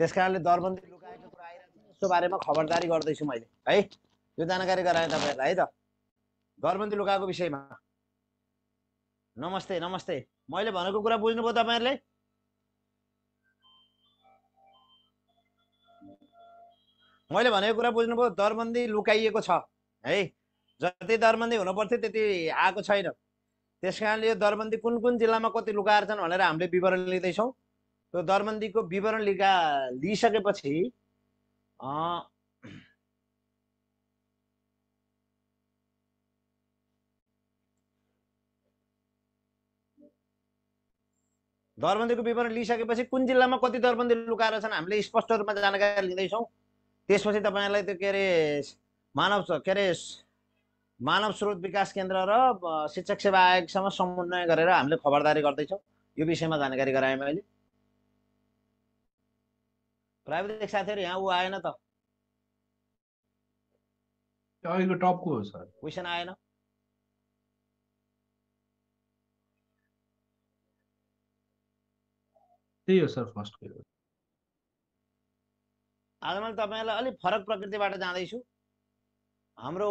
त्यस कारणले दरबन्दी लुकाएको कुरा आइरहेको छ यसको बारेमा खबरदारी गर्दैछु मैले है यो जानकारी गराएँ तपाईँहरूलाई है त दरबन्दी लुकाएको विषयमा नमस्ते नमस्ते मैले भनेको कुरा बुझ्नुभयो तपाईँहरूले मैले भनेको कुरा बुझ्नुभयो दरबन्दी लुकाइएको छ है जति दरबन्दी हुनुपर्थ्यो त्यति आएको छैन त्यस कारणले यो दरबन्दी कुन कुन जिल्लामा कति लुकाएर छन् भनेर हामीले विवरण लिँदैछौँ त्यो दरबन्दीको विवरण लिका लिइसकेपछि दरबन्दीको विवरण लिइसकेपछि कुन जिल्लामा कति दरबन्दी लुकाएर छन् हामीले स्पष्ट रूपमा जानकारी लिँदैछौँ त्यसपछि तपाईँलाई त्यो के अरे मानव के अरे मानव स्रोत विकास केन्द्र र शिक्षक सेवा आयोगसँग समन्वय गरेर हामीले खबरदारी गर्दैछौँ यो विषयमा जानकारी गराएँ मैले प्राविधिक साथीहरू यहाँ ऊ आएन त अहिलेको टपको हो सर क्वेसन आएन त्यही हो सर फर्स्ट आज मैले तपाईँलाई अलिक फरक प्रकृतिबाट जाँदैछु हाम्रो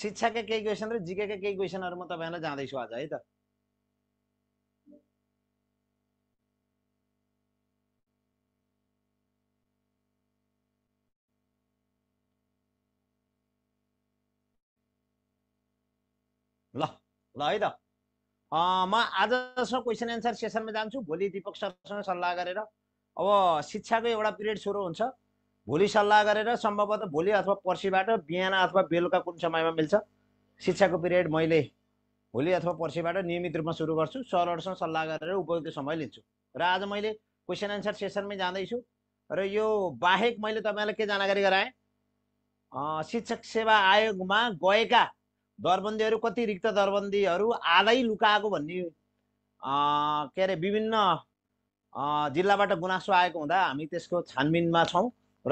शिक्षाका केही क्वेसन र जिकेका केही क्वेसनहरू म तपाईँहरूलाई जाँदैछु आज है त ल ल है त म आजसँग क्वेसन एन्सर सेसनमा जान्छु भोलि दिपक सरसँग सल्लाह गरेर अब शिक्षाको एउटा पिरियड सुरु हुन्छ भोलि सल्लाह गरेर सम्भवतः भोलि अथवा पर्सिबाट बिहान अथवा बेलुका कुन समयमा मिल्छ शिक्षाको पिरियड मैले भोलि अथवा पर्सिबाट नियमित रूपमा सुरु गर्छु सरहरूसँग सल्लाह गरेर उपयुक्त समय लिन्छु र आज मैले क्वेसन एन्सर सेसनमै जाँदैछु र यो बाहेक मैले तपाईँलाई के जानकारी गराएँ शिक्षक सेवा आयोगमा गएका दरबन्दीहरू कति रिक्त दरबन्दीहरू आधै लुकाएको भन्ने के अरे विभिन्न जिल्लाबाट गुनासो आएको हुँदा हामी त्यसको छानबिनमा छौँ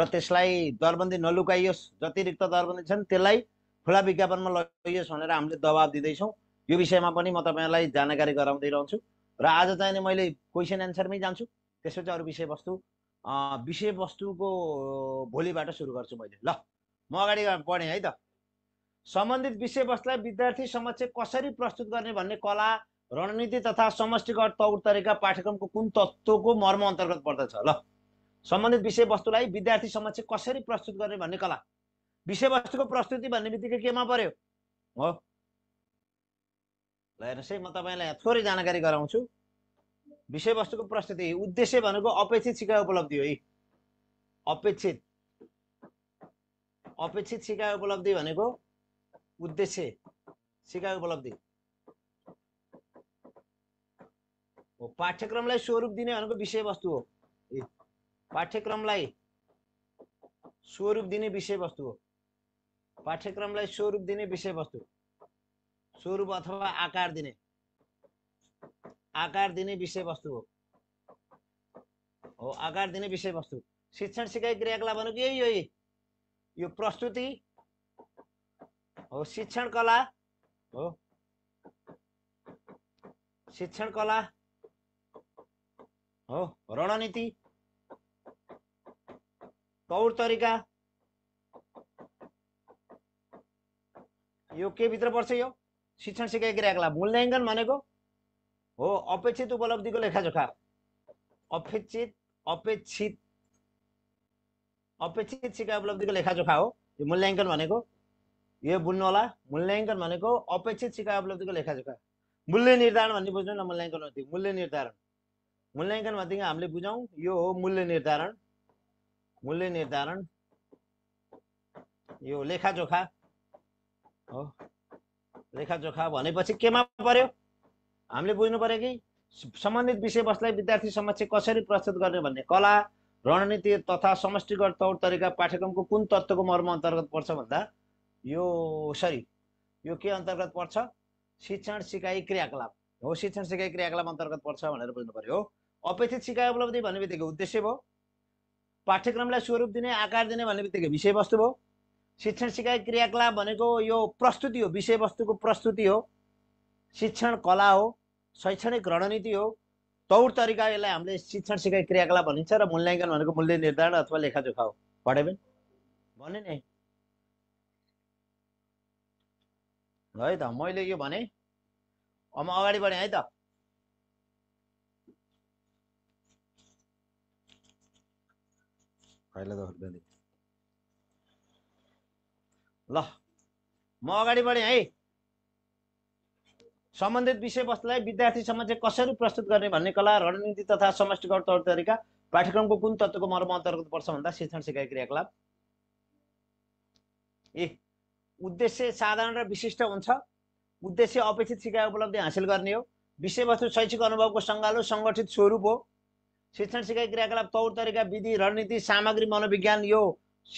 र त्यसलाई दरबन्दी नलुकाइयोस् जति रिक्त दरबन्दी छन् त्यसलाई खुला विज्ञापनमा लगाइयोस् भनेर हामीले दबाब दिँदैछौँ यो विषयमा पनि म तपाईँलाई जानकारी गराउँदै रहन्छु र आज चाहिँ नि मैले क्वेसन एन्सरमै जान्छु त्यसपछि अरू विषयवस्तु विषयवस्तुको भोलिबाट सुरु गर्छु मैले ल म अगाडि बढेँ है त सम्बन्धित विषयवस्तुलाई विद्यार्थी समक्ष कसरी प्रस्तुत गर्ने भन्ने कला रणनीति तथा समष्टिगत तौर तरिका पाठ्यक्रमको कुन तत्त्वको मर्म अन्तर्गत पर्दछ ल सम्बन्धित विषयवस्तुलाई विद्यार्थी समक्ष कसरी प्रस्तुत गर्ने भन्ने कला विषयवस्तुको प्रस्तुति भन्ने बित्तिकै केमा पर्यो हो ल हेर्नुहोस् है म तपाईँलाई थोरै जानकारी गराउँछु विषयवस्तुको प्रस्तुति उद्देश्य भनेको अपेक्षित सिकाइ उपलब्धि हो है अपेक्षित अपेक्षित सिकाइ उपलब्धि भनेको उद्देश्य सिकाइ उपलब्धि हो पाठ्यक्रमलाई स्वरूप दिने भनेको विषयवस्तु हो पाठ्यक्रमलाई स्वरूप दिने विषयवस्तु हो पाठ्यक्रमलाई स्वरूप दिने विषयवस्तु स्वरूप अथवा आकार दिने आकार दिने विषयवस्तु हो हो आकार दिने विषयवस्तु शिक्षण सिकाइ क्रियाकलाप भनेको यही हो यो प्रस्तुति हो शिक्षण कला हो शिक्षण कला हो रणनीति तौर तरिका यो के भित्र पर्छ यो शिक्षण सिकाइ क्रियाकलाप मूल्याङ्कन भनेको हो अपेक्षित उपलब्धिको लेखाजोखा अपेक्षित अपेक्षित अपेक्षित सिकाइ उपलब्धिको लेखाजोखा हो यो मूल्याङ्कन भनेको यो बुझ्नु होला मूल्याङ्कन भनेको अपेक्षित सिकाइ उपलब्धिको लेखाजोखा मूल्य निर्धारण भन्ने बुझ्नु न मूल्याङ्कन भन्थ्यो मूल्य निर्धारण मूल्याङ्कन भनेदेखि हामीले बुझौँ यो हो मूल्य निर्धारण मूल्य निर्धारण यो लेखाजोखा हो लेखाजोखा भनेपछि केमा पर्यो हामीले बुझ्नु पर्यो कि सम्बन्धित विषयवस्तुलाई विद्यार्थी समक्ष कसरी प्रस्तुत गर्ने भन्ने कला रणनीति तथा समष्टिगत तौर तरिका पाठ्यक्रमको कुन तत्त्वको मर्म अन्तर्गत पर्छ भन्दा यो सरी यो के अन्तर्गत पर्छ शिक्षण सिकाइ क्रियाकलाप हो शिक्षण सिकाइ क्रियाकलाप अन्तर्गत पर्छ भनेर बुझ्नु पर्यो हो अपेक्षित सिकाइ उपलब्धि भन्ने बित्तिकै उद्देश्य भयो पाठ्यक्रमलाई स्वरूप दिने आकार दिने भन्ने बित्तिकै विषयवस्तु भयो शिक्षण सिकाइ क्रियाकलाप भनेको यो प्रस्तुति हो विषयवस्तुको प्रस्तुति हो शिक्षण कला हो शैक्षणिक रणनीति हो तौर तरिका यसलाई हामीले शिक्षण सिकाइ क्रियाकलाप भनिन्छ र मूल्याङ्कन भनेको मूल्य निर्धारण अथवा लेखाजोखा हो भने भने नै है त मैले यो भने म अगाडि बढेँ है त ल म अगाडि बढेँ है सम्बन्धित विषयवस्तुलाई विद्यार्थी चाहिँ कसरी प्रस्तुत गर्ने भन्ने कला रणनीति तथा समष्टिगत तौर तरिका पाठ्यक्रमको कुन तत्त्वको मर्म अन्तर्गत पर्छ भन्दा शिक्षण सिकाइ क्रियाकलाप ए उद्देश्य साधारण र विशिष्ट हुन्छ उद्देश्य अपेक्षित सिकाइ उपलब्धि हासिल गर्ने हो विषयवस्तु शैक्षिक अनुभवको सङ्गालो सङ्गठित स्वरूप हो शिक्षण सिकाइ क्रियाकलाप तौर तरिका विधि रणनीति सामग्री मनोविज्ञान यो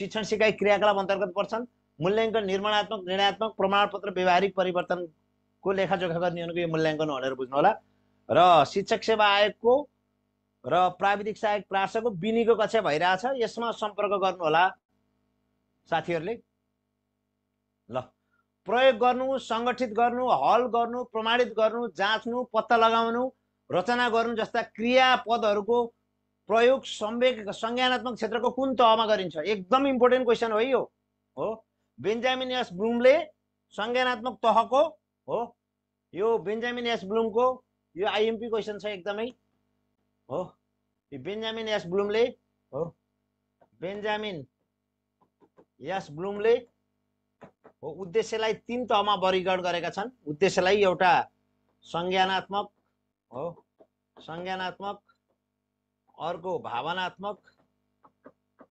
शिक्षण सिकाइ क्रियाकलाप अन्तर्गत पर्छन् मूल्याङ्कन निर्माणात्मक निर्णयात्मक प्रमाणपत्र व्यावहारिक परिवर्तनको लेखाजोखा गर्ने अनुको यो मूल्याङ्कन भनेर बुझ्नु होला र शिक्षक सेवा आयोगको र प्राविधिक सहायक प्रासको बिनीको कक्षा भइरहेछ यसमा सम्पर्क गर्नुहोला साथीहरूले ल प्रयोग गर्नु सङ्गठित गर्नु हल गर्नु प्रमाणित गर्नु जाँच्नु पत्ता लगाउनु रचना गर्नु जस्ता क्रियापदहरूको प्रयोग संवेग संज्ञानात्मक क्षेत्रको कुन तहमा गरिन्छ एकदम इम्पोर्टेन्ट क्वेसन हो यो हो बेन्जामिन एस ब्लुमले संज्ञानात्मक तहको हो यो बेन्जामिन एस ब्लुमको यो आइएमपी क्वेसन छ एकदमै हो यो बेन्जामिन एस ब्लुमले हो बेन्जामिन एस ब्लुमले हो उद्देश्यलाई तिन तहमा वर्गीकरण गरेका छन् उद्देश्यलाई एउटा संज्ञानात्मक हो संज्ञानात्मक अर्को भावनात्मक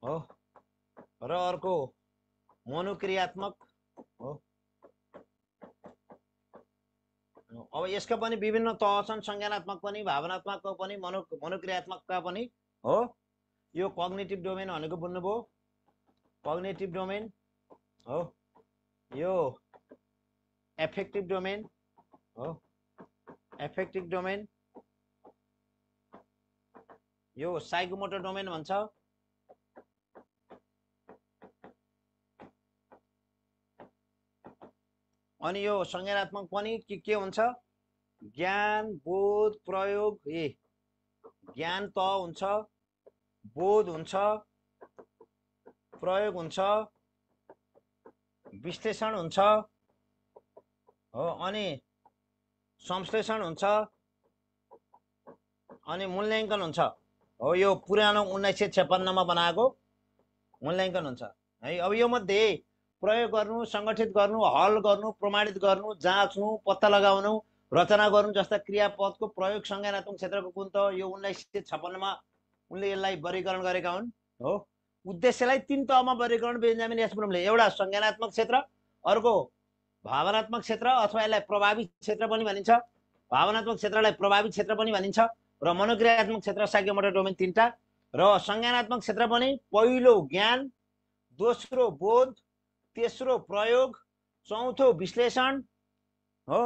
हो र अर्को मनोक्रियात्मक हो अब यसका पनि विभिन्न तह छन् संज्ञानात्मक पनि भावनात्मक पनि मनो मनोक्रियात्मकका पनि हो यो कग्नेटिभ डोमेन भनेको बुझ्नुभयो कग्नेटिभ डोमेन हो यो एफेक्टिभ डोमेन हो एफेक्टिभ डोमेन यो साइकोमोटर डोमेन भन्छ अनि यो संज्ञानात्मक पनि के के हुन्छ ज्ञान बोध प्रयोग ए ज्ञान त हुन्छ बोध हुन्छ प्रयोग हुन्छ विश्लेषण हुन्छ हो अनि संश्लेषण हुन्छ अनि मूल्याङ्कन हुन्छ हो यो पुरानो उन्नाइस सय छेपन्नमा बनाएको मूल्याङ्कन हुन्छ है अब यो मध्ये प्रयोग गर्नु सङ्गठित गर्नु हल गर्नु प्रमाणित गर्नु जाँच्नु पत्ता लगाउनु रचना गर्नु जस्ता क्रियापदको प्रयोग संज्ञानात्मक क्षेत्रको कुन त यो उन्नाइस सय छप्पन्नमा उनले यसलाई वर्गीकरण गरेका हुन् हो उद्देश्यलाई तिन तहमा वर्गीकरण बेन्जामिन एसब्रुमले एउटा संज्ञानात्मक क्षेत्र अर्को भावनात्मक क्षेत्र अथवा यसलाई प्रभावी क्षेत्र पनि भनिन्छ भावनात्मक क्षेत्रलाई प्रभावी क्षेत्र पनि भनिन्छ र मनोक्रियात्मक क्षेत्र मोटर डोमेन तिनवटा र संज्ञानात्मक क्षेत्र पनि पहिलो ज्ञान दोस्रो बोध तेस्रो प्रयोग चौथो विश्लेषण हो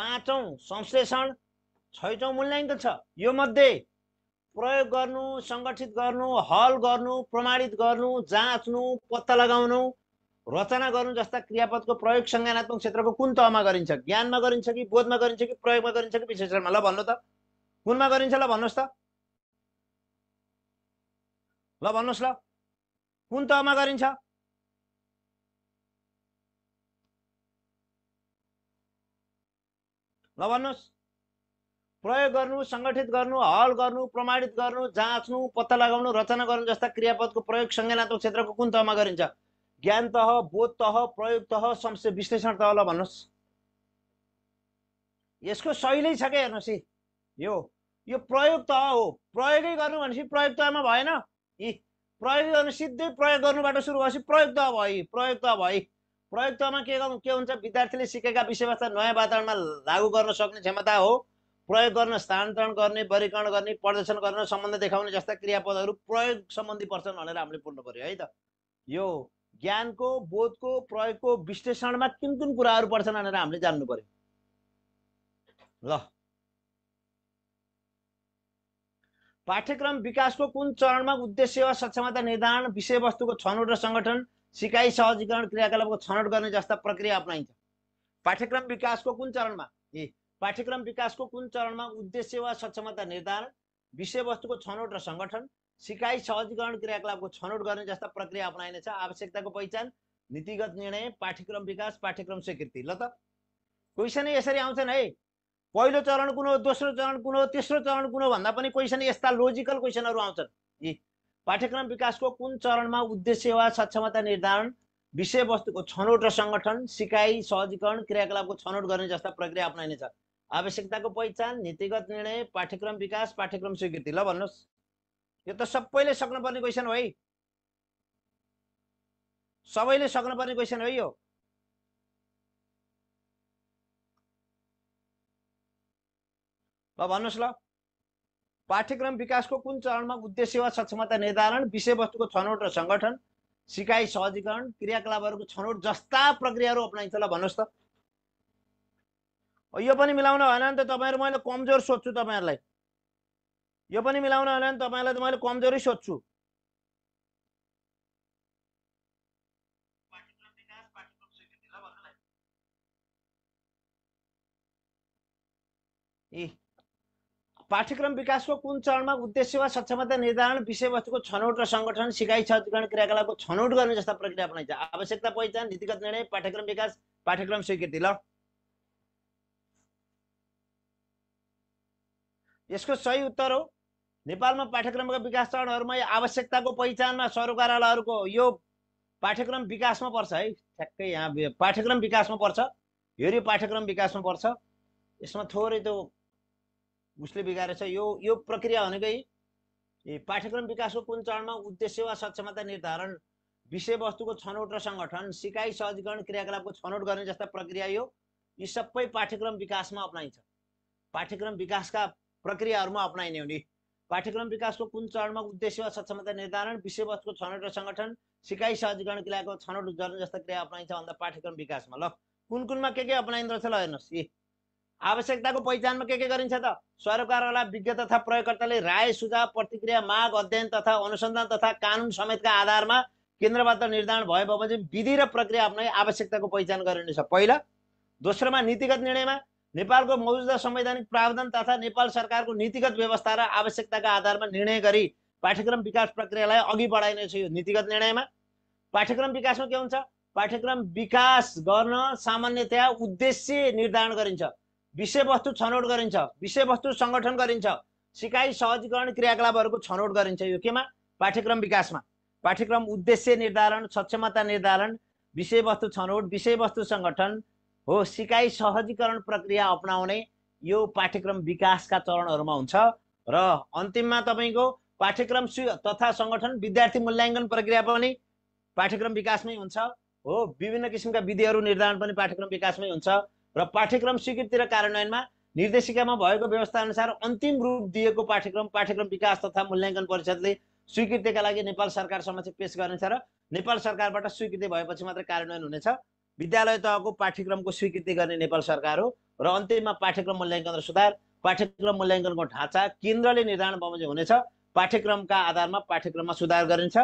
पाँचौँ संश्लेषण छैटौँ मूल्याङ्कन छ यो मध्ये प्रयोग गर्नु सङ्गठित गर्नु हल गर्नु प्रमाणित गर्नु जाँच्नु पत्ता लगाउनु रचना गर्नु जस्ता क्रियापदको प्रयोग संज्ञानात्मक क्षेत्रको कुन तहमा गरिन्छ ज्ञानमा गरिन्छ कि बोधमा गरिन्छ कि प्रयोगमा गरिन्छ कि विशेषणमा ल भन्नु त कुनमा गरिन्छ ल भन्नुहोस् त ल भन्नुहोस् ल कुन तहमा गरिन्छ ल भन्नुहोस् प्रयोग गर्नु सङ्गठित गर्नु हल गर्नु प्रमाणित गर्नु जाँच्नु पत्ता लगाउनु रचना गर्नु जस्ता क्रियापदको प्रयोग संज्ञानात्मक क्षेत्रको कुन तहमा गरिन्छ ज्ञान तह बोध तह प्रयोग तह संशय विश्लेषण तह ल भन्नुहोस् यसको शैली छ क्या हेर्नुहोस् यो यो प्रयोग तह हो प्रयोगै गर्नु भनेपछि प्रयोग तहमा भएन यी प्रयोग गर्नु सिधै प्रयोग गर्नुबाट सुरु भएपछि प्रयोग तह भयो प्रयोग तह भयो प्रयोग तहमा के गर्नु के हुन्छ विद्यार्थीले सिकेका विषयवस्तु नयाँ वातावरणमा लागू गर्न सक्ने क्षमता हो प्रयोग गर्न स्थानान्तरण गर्ने वर्गीकरण गर्ने प्रदर्शन गर्न सम्बन्ध देखाउने जस्ता क्रियापदहरू प्रयोग सम्बन्धी पर्छन् भनेर हामीले बोल्नु पऱ्यो है त यो ज्ञानको बोधको प्रयोगको विश्लेषणमा कुन कुन कुराहरू पर्छन् भनेर हामीले जान्नु पऱ्यो ल पाठ्यक्रम विकासको कुन चरणमा उद्देश्य वा सक्षमता निर्धारण विषयवस्तुको छनौट र सङ्गठन सिकाइ सहजीकरण क्रियाकलापको छनौट गर्ने जस्ता प्रक्रिया अप्नाइन्छ पाठ्यक्रम विकासको कुन चरणमा पाठ्यक्रम विकासको कुन चरणमा उद्देश्य वा सक्षमता निर्धारण विषयवस्तुको छनौट र सङ्गठन सिकाइ सहजीकरण क्रियाकलापको छनौट गर्ने जस्ता प्रक्रिया अपनाइनेछ आवश्यकताको पहिचान नीतिगत निर्णय पाठ्यक्रम विकास पाठ्यक्रम स्वीकृति ल त क्वेसन यसरी आउँछन् है पहिलो चरण कुन हो दोस्रो चरण कुन हो तेस्रो चरण कुन हो भन्दा पनि क्वेसन यस्ता लोजिकल क्वेसनहरू आउँछन् यी पाठ्यक्रम विकासको कुन चरणमा उद्देश्य वा सक्षमता निर्धारण विषयवस्तुको छनौट र सङ्गठन सिकाइ सहजीकरण क्रियाकलापको छनौट गर्ने जस्ता प्रक्रिया अपनाइनेछ आवश्यकताको पहिचान नीतिगत निर्णय पाठ्यक्रम विकास पाठ्यक्रम स्वीकृति ल भन्नुहोस् यो त सबैले सक्नुपर्ने क्वेसन हो है सबैले सक्नुपर्ने क्वेसन हो यो ल भन्नुहोस् ल पाठ्यक्रम विकासको कुन चरणमा उद्देश्य वा सक्षमता निर्धारण विषयवस्तुको छनौट र सङ्गठन सिकाइ सहजीकरण क्रियाकलापहरूको छनौट जस्ता प्रक्रियाहरू अप्नाइन्छ ल भन्नुहोस् त यो पनि मिलाउन भएन नि त तपाईँहरू मैले कमजोर सोध्छु तपाईँहरूलाई यो पनि मिलाउन भएन भने तपाईँलाई त मैले कमजोरै सोध्छु ए पाठ्यक्रम विकासको कुन चरणमा उद्देश्य वा सक्षमता निर्धारण विषयवस्तुको छनौट र सङ्गठन सिकाइ छगण क्रियाकलापको छनौट गर्ने जस्ता प्रक्रिया अपनाइन्छ आवश्यकता पहिचान नीतिगत निर्णय पाठ्यक्रम विकास पाठ्यक्रम स्वीकृति ल यसको सही उत्तर हो नेपालमा पाठ्यक्रमका विकास चरणहरूमा आवश्यकताको पहिचानमा सरकारहरूको यो पाठ्यक्रम विकासमा पर्छ है ठ्याक्कै यहाँ पाठ्यक्रम विकासमा पर्छ यो पाठ्यक्रम विकासमा पर्छ यसमा थोरै त्यो उसले बिगारेछ यो यो प्रक्रिया भनेकै पाठ्यक्रम विकासको कुन चरणमा उद्देश्य वा सक्षमता निर्धारण विषयवस्तुको छनौट र सङ्गठन सिकाइ सहजीकरण क्रियाकलापको छनौट गर्ने जस्ता प्रक्रिया यो यी सबै पाठ्यक्रम विकासमा अप्नाइन्छ पाठ्यक्रम विकासका प्रक्रियाहरूमा अप्नाइने हुने पाठ्यक्रम विकासको कुन चरणमा उद्देश्य सक्षमता निर्धारण विषयवस्तुको छनौट र सङ्गठन सिकाइ सहजीकरण क्रियाको छनौट उद्घाटन जस्ता क्रिया अप्नाइन्छ भन्दा पाठ्यक्रम विकासमा ल कुन कुनमा के के अप्नाइँदो रहेछ ल हेर्नुहोस् यी आवश्यकताको पहिचानमा के के गरिन्छ त सरकारवाला विज्ञ तथा प्रयोगकर्ताले राय सुझाव प्रतिक्रिया माग अध्ययन तथा अनुसन्धान तथा कानुन समेतका आधारमा केन्द्रबाट निर्धारण भए बमोजिम विधि र प्रक्रिया अप्नाइ आवश्यकताको पहिचान गरिनेछ पहिला दोस्रोमा नीतिगत निर्णयमा नेपालको मौजुदा संवैधानिक प्रावधान तथा नेपाल सरकारको नीतिगत व्यवस्था र आवश्यकताका आधारमा निर्णय गरी पाठ्यक्रम विकास प्रक्रियालाई अघि बढाइनेछ यो नीतिगत निर्णयमा पाठ्यक्रम विकासमा के हुन्छ पाठ्यक्रम विकास गर्न सामान्यतया उद्देश्य निर्धारण गरिन्छ विषयवस्तु छनौट गरिन्छ विषयवस्तु सङ्गठन गरिन्छ सिकाइ सहजीकरण क्रियाकलापहरूको छनौट गरिन्छ यो केमा पाठ्यक्रम विकासमा पाठ्यक्रम उद्देश्य निर्धारण सक्षमता निर्धारण विषयवस्तु छनौट विषयवस्तु सङ्गठन हो सिकाइ सहजीकरण प्रक्रिया अपनाउने यो पाठ्यक्रम विकासका चरणहरूमा हुन्छ र अन्तिममा तपाईँको पाठ्यक्रम स्वी तथा सङ्गठन विद्यार्थी मूल्याङ्कन प्रक्रिया पनि पाठ्यक्रम विकासमै हुन्छ हो विभिन्न किसिमका विधिहरू निर्धारण पनि पाठ्यक्रम विकासमै हुन्छ र पाठ्यक्रम स्वीकृति र कार्यान्वयनमा निर्देशिकामा भएको व्यवस्था अनुसार अन्तिम रूप दिएको पाठ्यक्रम पाठ्यक्रम विकास तथा मूल्याङ्कन परिषदले स्वीकृतिका लागि नेपाल सरकार समक्ष पेस गर्नेछ र नेपाल सरकारबाट स्वीकृति भएपछि मात्र कार्यान्वयन हुनेछ विद्यालय तहको पाठ्यक्रमको स्वीकृति गर्ने नेपाल सरकार हो र अन्त्यमा पाठ्यक्रम मूल्याङ्कन र सुधार पाठ्यक्रम मूल्याङ्कनको ढाँचा केन्द्रले निर्धारण बमोजिम हुनेछ पाठ्यक्रमका आधारमा पाठ्यक्रममा सुधार गरिन्छ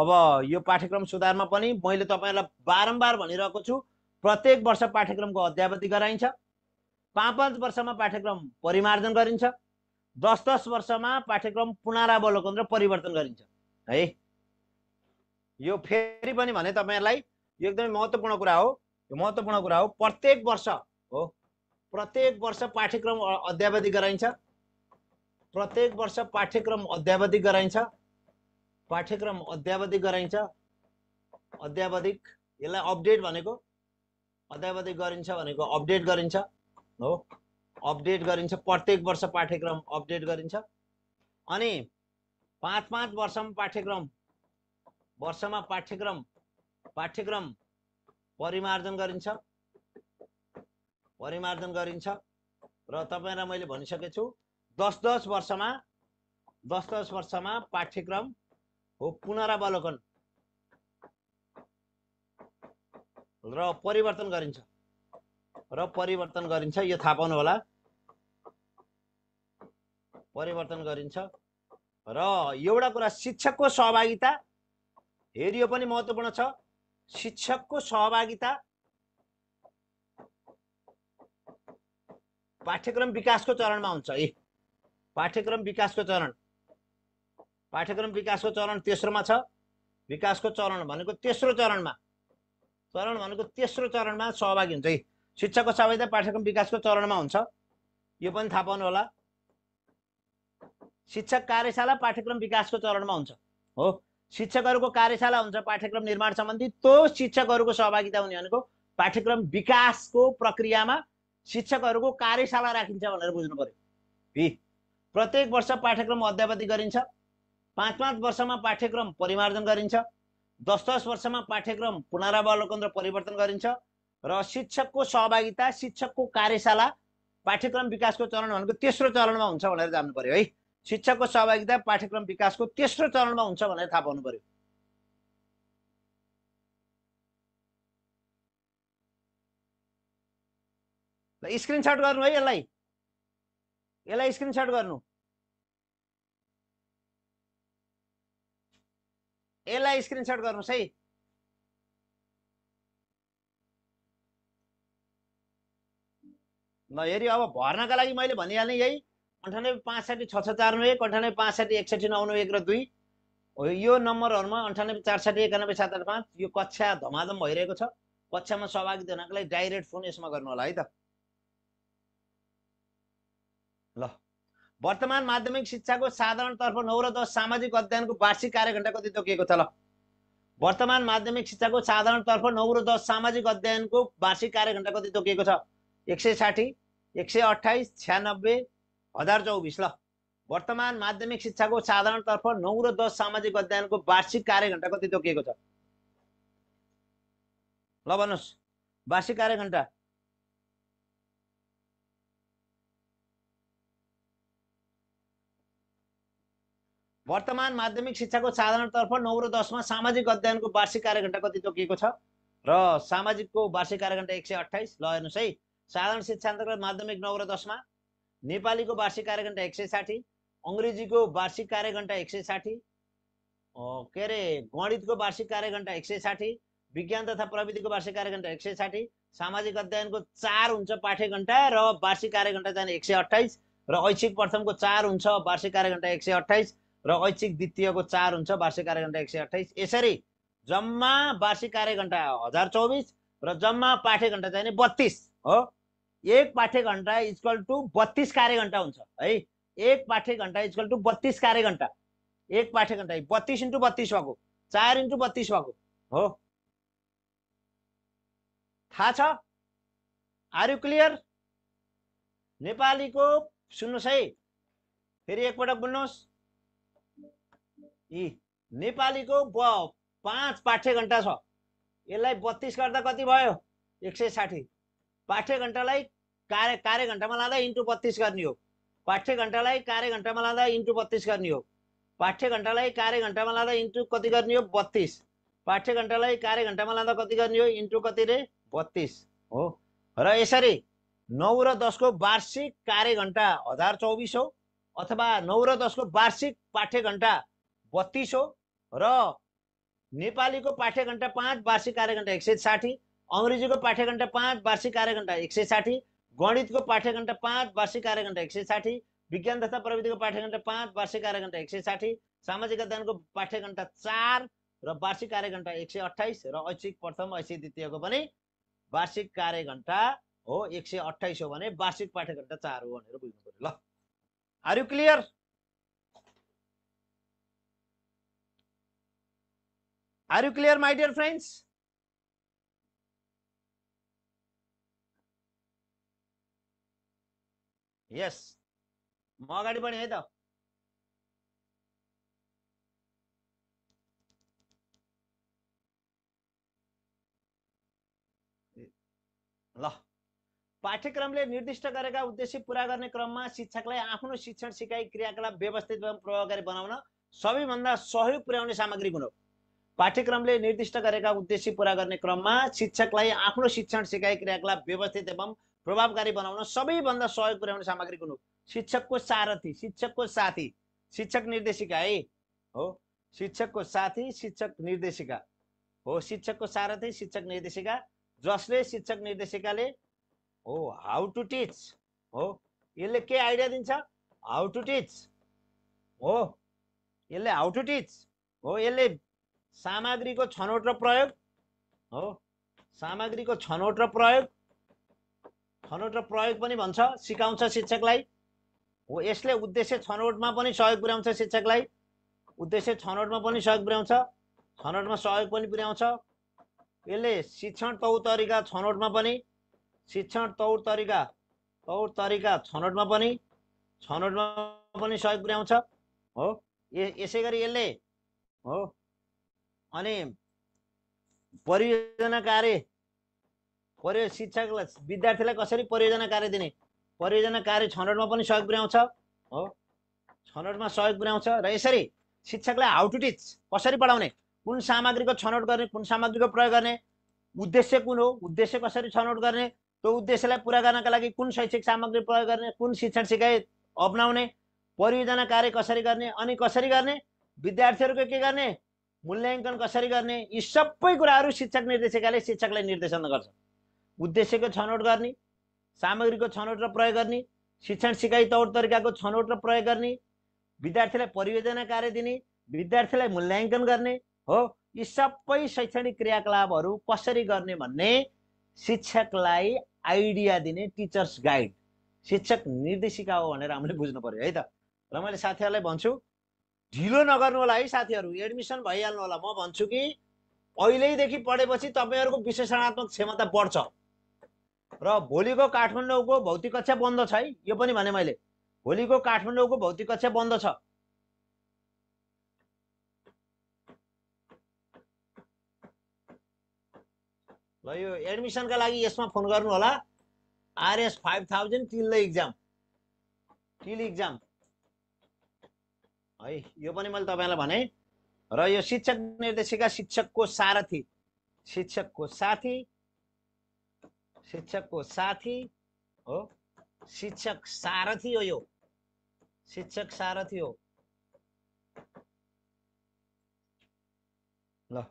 अब यो पाठ्यक्रम सुधारमा पनि मैले तपाईँहरूलाई बारम्बार भनिरहेको छु प्रत्येक वर्ष पाठ्यक्रमको अध्यावधि गराइन्छ पाँच पाँच वर्षमा पाठ्यक्रम परिमार्जन गरिन्छ दस दस वर्षमा पाठ्यक्रम पुनरावलोकन र परिवर्तन गरिन्छ है यो फेरि पनि भने तपाईँहरूलाई यो एकदमै महत्त्वपूर्ण कुरा हो यो महत्त्वपूर्ण कुरा हो प्रत्येक वर्ष हो प्रत्येक वर्ष पाठ्यक्रम अध्यावधि गराइन्छ प्रत्येक वर्ष पाठ्यक्रम अध्यावधि गराइन्छ पाठ्यक्रम अध्यावधि गराइन्छ अध्यावधिक यसलाई अपडेट भनेको अध्यावधि गरिन्छ भनेको अपडेट गरिन्छ हो अपडेट गरिन्छ प्रत्येक वर्ष पाठ्यक्रम अपडेट गरिन्छ अनि पाँच पाँच वर्षमा पाठ्यक्रम वर्षमा पाठ्यक्रम पाठ्यक्रम परिमार्जन गरिन्छ परिमार्जन गरिन्छ र तपाईँलाई मैले भनिसकेछु छु दस दस वर्षमा दस दस वर्षमा पाठ्यक्रम हो पुनरावलोकन र परिवर्तन गरिन्छ र परिवर्तन गरिन्छ यो थाहा पाउनु होला परिवर्तन गरिन्छ र एउटा कुरा शिक्षकको सहभागिता हेरियो पनि महत्त्वपूर्ण छ शिक्षकको सहभागिता पाठ्यक्रम विकासको चरणमा हुन्छ है पाठ्यक्रम विकासको चरण पाठ्यक्रम विकासको चरण तेस्रोमा छ विकासको चरण भनेको तेस्रो चरणमा चरण भनेको तेस्रो चरणमा सहभागी हुन्छ है शिक्षकको सहभागिता पाठ्यक्रम विकासको चरणमा हुन्छ यो पनि थाहा पाउनु होला शिक्षक कार्यशाला पाठ्यक्रम विकासको चरणमा हुन्छ हो शिक्षकहरूको कार्यशाला हुन्छ पाठ्यक्रम निर्माण सम्बन्धी त्यो शिक्षकहरूको सहभागिता हुने भनेको पाठ्यक्रम विकासको प्रक्रियामा शिक्षकहरूको कार्यशाला राखिन्छ भनेर बुझ्नु पऱ्यो भि प्रत्येक वर्ष पाठ्यक्रम अध्यावधि गरिन्छ पाँच पाँच वर्षमा पाठ्यक्रम परिमार्जन गरिन्छ दस दस वर्षमा पाठ्यक्रम पुनरावलोकन र परिवर्तन गरिन्छ र शिक्षकको सहभागिता शिक्षकको कार्यशाला पाठ्यक्रम विकासको चरण भनेको तेस्रो चरणमा हुन्छ भनेर जान्नु पऱ्यो है शिक्षकको सहभागिता पाठ्यक्रम विकासको तेस्रो चरणमा हुन्छ भनेर थाहा पाउनु पर्यो स्क्रिनसट गर्नु है यसलाई यसलाई स्क्रिनसट गर्नु यसलाई स्क्रिनसट गर्नुहोस् है ल हेरी अब भर्नका लागि मैले भनिहालेँ यही अन्ठानब्बे साठी छ छ एक अन्ठानब्बे साठी एकसठी नौनब्बे एक र दुई हो यो नम्बरहरूमा अन्ठानब्बे चार साठी एकानब्बे सात आठ पाँच यो कक्षा धमाधम भइरहेको छ कक्षामा सहभागी हुनको लागि डाइरेक्ट फोन यसमा गर्नु होला है त ल वर्तमान माध्यमिक शिक्षाको साधारणतर्फ नौ र दस सामाजिक अध्ययनको वार्षिक कार्यघण्टा कति तोकिएको छ ल वर्तमान माध्यमिक शिक्षाको साधारणतर्फ नौ र दस सामाजिक अध्ययनको वार्षिक कार्यघण्टा कति तोकिएको छ एक सय साठी एक सय अठाइस छ्यानब्बे हजार चौबिस ल वर्तमान माध्यमिक शिक्षाको साधारणतर्फ नौ र दस सामाजिक अध्ययनको वार्षिक कार्य कार्यघण्टा कति तोकिएको छ ल भन्नुहोस् वार्षिक कार्यघण्टा वर्तमान माध्यमिक शिक्षाको साधारणतर्फ नौ र दसमा सामाजिक अध्ययनको वार्षिक कार्य कार्यघण्टा कति तोकिएको छ र सामाजिकको वार्षिक कार्यघण्टा एक सय अठाइस ल हेर्नुहोस् है साधारण शिक्षा अन्तर्गत माध्यमिक नौ र दसमा नेपालीको वार्षिक कार्यघण्टा एक सय साठी अङ्ग्रेजीको वार्षिक कार्यघण्टा एक सय साठी के अरे गणितको वार्षिक कार्यघण्टा एक सय साठी विज्ञान तथा प्रविधिको वार्षिक कार्यघण्टा एक सय साठी सामाजिक अध्ययनको चार हुन्छ पाठ्य घण्टा र वार्षिक कार्यघण्टा जाने एक सय अठाइस र ऐच्छिक प्रथमको चार हुन्छ वार्षिक कार्यघण्टा एक सय अठाइस र ऐच्छिक द्वितीयको चार हुन्छ वार्षिक कार्यघण्टा एक सय अठाइस यसरी जम्मा वार्षिक कार्यघण्टा हजार चौबिस र जम्मा पाठ्य घण्टा चाहिने बत्तिस हो एक पाठ्य घन्टा इजकल टु बत्तिस कार्य घन्टा हुन्छ है एक पाठ्य घन्टा इजकल टु बत्तिस कार्य घन्टा एक पाठ्य घन्टा बत्तिस इन्टु बत्तिस भएको चार इन्टु बत्तिस भएको हो थाहा छ आर यु क्लियर नेपालीको सुन्नुहोस् है फेरि एकपटक बुझ्नुहोस् यी नेपालीको ब पाँच पाठ्य घन्टा छ यसलाई बत्तिस गर्दा कति भयो एक सय साठी पाठ्य घन्टालाई कार्य कार्य घन्टामा लाँदा इन्टु बत्तिस गर्ने हो पाठ्य घन्टालाई कार्य घन्टामा लाँदा इन्टु बत्तिस गर्ने हो पाठ्य घन्टालाई कार्य घन्टामा लाँदा इन्टु कति गर्ने हो बत्तिस पाठ्य घन्टालाई कार्य घन्टामा लाँदा कति गर्ने हो इन्टु कति रे बत्तिस हो र यसरी नौ र दसको वार्षिक कार्य घण्टा हजार चौबिस हो अथवा नौ र दसको वार्षिक पाठ्य घन्टा बत्तिस हो र नेपालीको पाठ्य घन्टा पाँच वार्षिक कार्य घण्टा एक सय साठी अङ्ग्रेजीको पाठ्यघण्टा पाँच वार्षिक कार्यघण्टा एक सय साठी गणितको घण्टा पाँच वार्षिक कार्यघण्टा एक सय साठी विज्ञान तथा प्रविधिको पाठ्यघण्टा पाँच वार्षिक कार्यघण्टा एक सय साठी सामाजिक अध्ययनको पाठ्यघण्टा चार र वार्षिक कार्यघण्टा एक सय अठाइस र ऐच्छिक प्रथम ऐच्छिक द्वितीयको पनि वार्षिक घण्टा हो एक सय अठाइस हो भने वार्षिक पाठ्य घण्टा चार हो भनेर बुझ्नु पर्यो ल are you clear are you clear my dear friends यस म अगाडि बढेँ है त ल पाठ्यक्रमले निर्दिष्ट गरेका उद्देश्य पुरा गर्ने क्रममा शिक्षकलाई आफ्नो शिक्षण सिकाइ क्रियाकलाप व्यवस्थित एवं प्रभावकारी बनाउन सबैभन्दा सहयोग पुर्याउने सामग्री गुण पाठ्यक्रमले निर्दिष्ट गरेका उद्देश्य पुरा गर्ने क्रममा शिक्षकलाई आफ्नो शिक्षण सिकाइ क्रियाकलाप व्यवस्थित एवं प्रभावकारी बनाउन सबैभन्दा सहयोग पुर्याउने सामग्री कुन हो शिक्षकको सारथी शिक्षकको साथी शिक्षक निर्देशिका है हो शिक्षकको साथी शिक्षक निर्देशिका हो शिक्षकको सारथी शिक्षक निर्देशिका जसले शिक्षक निर्देशिकाले हो हाउ टु टिच हो यसले के आइडिया दिन्छ हाउ टु टिच हो यसले हाउ टु टिच हो यसले सामग्रीको छनौट र प्रयोग हो सामग्रीको छनौट र प्रयोग छनौट र प्रयोग पनि भन्छ सिकाउँछ शिक्षकलाई हो यसले उद्देश्य छनौटमा पनि सहयोग पुर्याउँछ शिक्षकलाई उद्देश्य छनौटमा पनि सहयोग पुर्याउँछ छनौटमा सहयोग पनि पुर्याउँछ यसले शिक्षण तौर तरिका छनौटमा पनि शिक्षण तौर तरिका तौर तरिका छनौटमा पनि छनौटमा पनि सहयोग पुर्याउँछ हो यसै गरी यसले हो अनि परियोजना कार्य परियो शिक्षकलाई विद्यार्थीलाई कसरी परियोजना कार्य दिने परियोजना कार्य छनौटमा पनि सहयोग पुर्याउँछ हो छनौटमा सहयोग पुर्याउँछ र यसरी शिक्षकलाई हाउ टु टिच कसरी पढाउने कुन सामग्रीको छनौट गर्ने कुन सामग्रीको प्रयोग गर्ने उद्देश्य कुन हो उद्देश्य कसरी छनौट गर्ने त्यो उद्देश्यलाई पुरा गर्नका लागि कुन शैक्षिक सामग्री प्रयोग गर्ने कुन शिक्षण सिकाइ अप्नाउने परियोजना कार्य कसरी गर्ने अनि कसरी गर्ने विद्यार्थीहरूको के गर्ने मूल्याङ्कन कसरी गर्ने यी सबै कुराहरू शिक्षक निर्देशिकाले शिक्षकलाई निर्देशन गर्छ उद्देश्यको छनौट गर्ने सामग्रीको छनौट र प्रयोग गर्ने शिक्षण सिकाइ तौर तरिकाको छनौट र प्रयोग गर्ने विद्यार्थीलाई परियोजना कार्य दिने विद्यार्थीलाई मूल्याङ्कन गर्ने हो यी सबै शैक्षणिक क्रियाकलापहरू कसरी गर्ने भन्ने शिक्षकलाई आइडिया दिने टिचर्स गाइड शिक्षक निर्देशिका हो भनेर हामीले बुझ्नु पऱ्यो है त र मैले साथीहरूलाई भन्छु ढिलो नगर्नु होला है साथीहरू एडमिसन भइहाल्नु होला म भन्छु कि पहिल्यैदेखि पढेपछि तपाईँहरूको विश्लेषणात्मक क्षमता बढ्छ र भोलिको काठमाडौँको भौतिक कक्षा बन्द छ है यो पनि भने मैले भोलिको काठमाडौँको भौतिक कक्षा बन्द छ ल यो एडमिसनका लागि यसमा फोन गर्नु होला RS five thousand till the exam till exam है यो पनि मैले तपाईँलाई भने र यो शिक्षक निर्देशिका शिक्षकको सारथी शिक्षकको साथी शिक्षकको साथी हो शिक्षक सारथी हो यो शिक्षक सारथी हो ल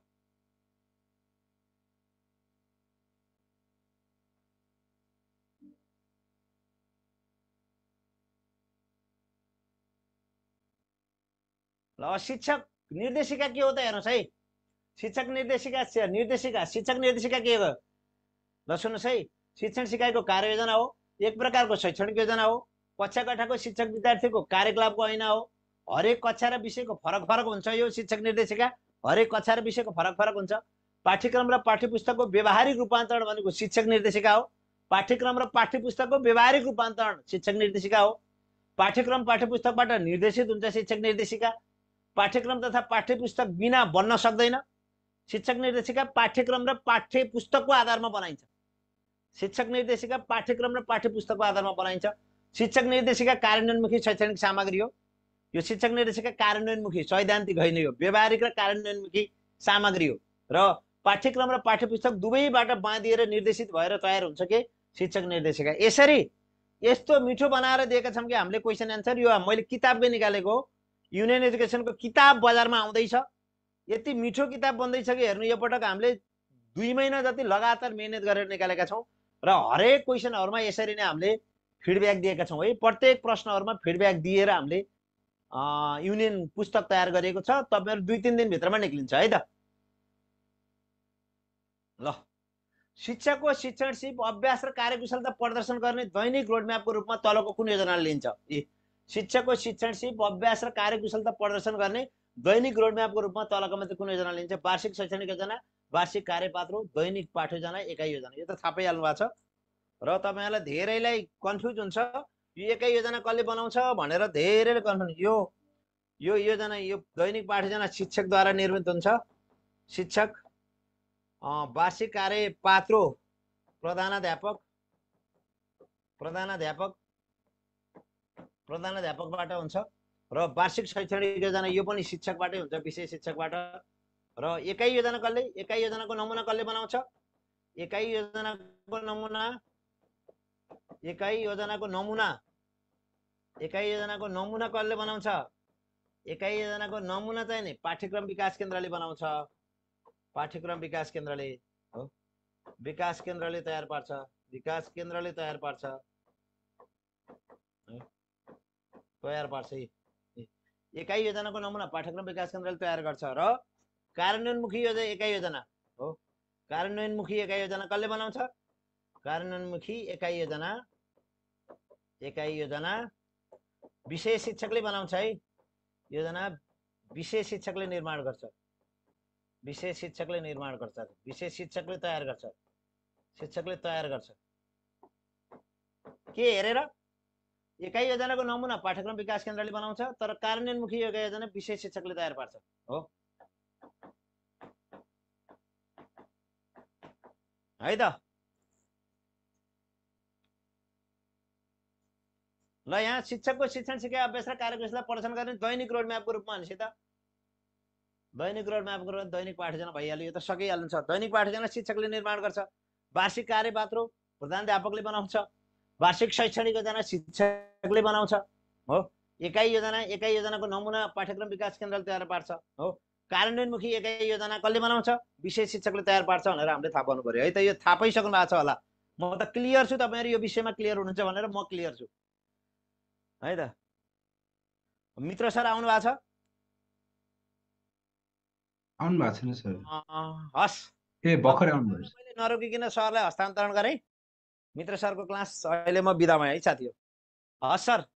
ल शिक्षक निर्देशिका के हो त हेर्नुहोस् है शिक्षक निर्देशिका निर्देशिका शिक्षक निर्देशिका के हो ल सुन्नुहोस् है शिक्षण सिकाइको कार्ययोजना हो एक प्रकारको शैक्षणिक योजना हो कक्षा कठाको शिक्षक विद्यार्थीको कार्यकलापको ऐना हो हरेक कक्षा र विषयको फरक फरक हुन्छ यो शिक्षक निर्देशिका हरेक कक्षा र विषयको फरक फरक हुन्छ पाठ्यक्रम र पाठ्य पुस्तकको व्यवहारिक रूपान्तरण भनेको शिक्षक निर्देशिका हो पाठ्यक्रम र पाठ्य पुस्तकको व्यवहारिक रूपान्तरण शिक्षक निर्देशिका हो पाठ्यक्रम पाठ्य पुस्तकबाट निर्देशित हुन्छ शिक्षक निर्देशिका पाठ्यक्रम तथा पाठ्य पुस्तक बिना बन्न सक्दैन शिक्षक निर्देशिका पाठ्यक्रम र पाठ्य पुस्तकको आधारमा बनाइन्छ शिक्षक निर्देशिका पाठ्यक्रम र पाठ्य पुस्तकको आधारमा बनाइन्छ शिक्षक निर्देशिका कार्यान्वयनमुखी शैक्षणिक सामग्री हो यो शिक्षक निर्देशिका कार्यान्वयनमुखी सैद्धान्तिक होइन यो व्यावहारिक र कार्यान्वयनमुखी सामग्री हो र पाठ्यक्रम र पाठ्य पुस्तक दुवैबाट बाँधिएर निर्देशित भएर तयार हुन्छ कि शिक्षक निर्देशिका यसरी यस्तो मिठो बनाएर दिएका छौँ कि हामीले क्वेसन एन्सर यो मैले किताबकै निकालेको हो युनियन एजुकेसनको किताब बजारमा आउँदैछ यति मिठो किताब बन्दैछ कि हेर्नु यो पटक हामीले दुई महिना जति लगातार मिहिनेत गरेर निकालेका छौँ र हरेक क्वेसनहरूमा यसरी नै हामीले फिडब्याक दिएका छौँ है प्रत्येक प्रश्नहरूमा फिडब्याक दिएर हामीले युनियन पुस्तक तयार गरेको छ तपाईँहरू दुई तिन दिनभित्रमा निक्लिन्छ है त ल शिक्षाको शिक्षण सिप अभ्यास र कार्यकुशलता प्रदर्शन गर्ने दैनिक रोडम्यापको रूपमा तलको कुन योजना लिन्छ ए शिक्षाको शिक्षण सिप अभ्यास र कार्यकुशलता प्रदर्शन गर्ने दैनिक रोडम्यापको रूपमा तलको मात्रै कुन योजना लिन्छ वार्षिक शैक्षणिक योजना वार्षिक पात्रो दैनिक पाठ्योजना एकाइ योजना यो त थाहा पाइहाल्नु भएको छ र तपाईँहरूलाई धेरैलाई कन्फ्युज हुन्छ यो एकै योजना कसले बनाउँछ भनेर धेरैले कन्फ्युज यो यो योजना यो दैनिक पाठ्यजना शिक्षकद्वारा निर्मित हुन्छ शिक्षक वार्षिक कार्य पात्रो प्रधानाध्यापक प्रधानाध्यापक प्रधानाध्यापकबाट हुन्छ र वार्षिक शैक्षणिक योजना यो पनि शिक्षकबाटै हुन्छ विशेष शिक्षकबाट र एकाइ योजना कसले एकाइ योजनाको नमुना कसले बनाउँछ एकाइ योजनाको नमुना एकाइ योजनाको नमुना एकाइ योजनाको नमुना कसले बनाउँछ एकाइ योजनाको नमुना चाहिँ नि पाठ्यक्रम विकास केन्द्रले बनाउँछ पाठ्यक्रम विकास केन्द्रले हो विकास केन्द्रले तयार पार्छ विकास केन्द्रले तयार पार्छ तयार पार्छ एकाइ योजनाको नमुना पाठ्यक्रम विकास केन्द्रले तयार गर्छ र कार्यान्वयनमुखी योजना एकाइ योजना हो कार्यान्वयनमुखी एकाइ योजना कसले बनाउँछ कार्यान्वयनमुखी एकाइ योजना एकाइ योजना विशेष शिक्षकले बनाउँछ है योजना विशेष शिक्षकले निर्माण गर्छ विशेष शिक्षकले निर्माण गर्छ विशेष शिक्षकले तयार गर्छ शिक्षकले तयार गर्छ के हेरेर एकाइ योजनाको नमुना पाठ्यक्रम विकास केन्द्रले बनाउँछ तर कार्यान्वयनमुखी एकाइ योजना विशेष शिक्षकले तयार पार्छ हो है त ल यहाँ शिक्षकको शिक्षण शिक्षा अभ्यास र कार्यकुशलाई प्रदर्शन गर्ने दैनिक रोडम्यापको रूपमा भनेपछि त दैनिक रोडम्यापको रूपमा दैनिक पाठ्यजना भइहाल्यो यो त सकिहाल्नु छ दैनिक पाठ्यजना शिक्षकले निर्माण गर्छ वार्षिक प्रधान अध्यापकले बनाउँछ वार्षिक शैक्षणिक योजना शिक्षकले बनाउँछ हो एकाइ योजना एकाइ योजनाको नमुना पाठ्यक्रम विकास केन्द्रले तयार पार्छ हो कार्यान्वयनमुखी एकै योजना कसले बनाउँछ विषय शिक्षकले तयार पार्छ भनेर हामीले थाहा पाउनु पऱ्यो है त यो थाहा पाइसक्नु भएको छ होला म त क्लियर छु तपाईँहरू यो विषयमा क्लियर हुनुहुन्छ भनेर म क्लियर छु है त मित्र सर आउनु भएको छ सर हस् ए भर्खरै मैले नरोकिकन सरलाई हस्तान्तरण गरेँ मित्र सरको क्लास अहिले म बिदामा है साथी हस् सर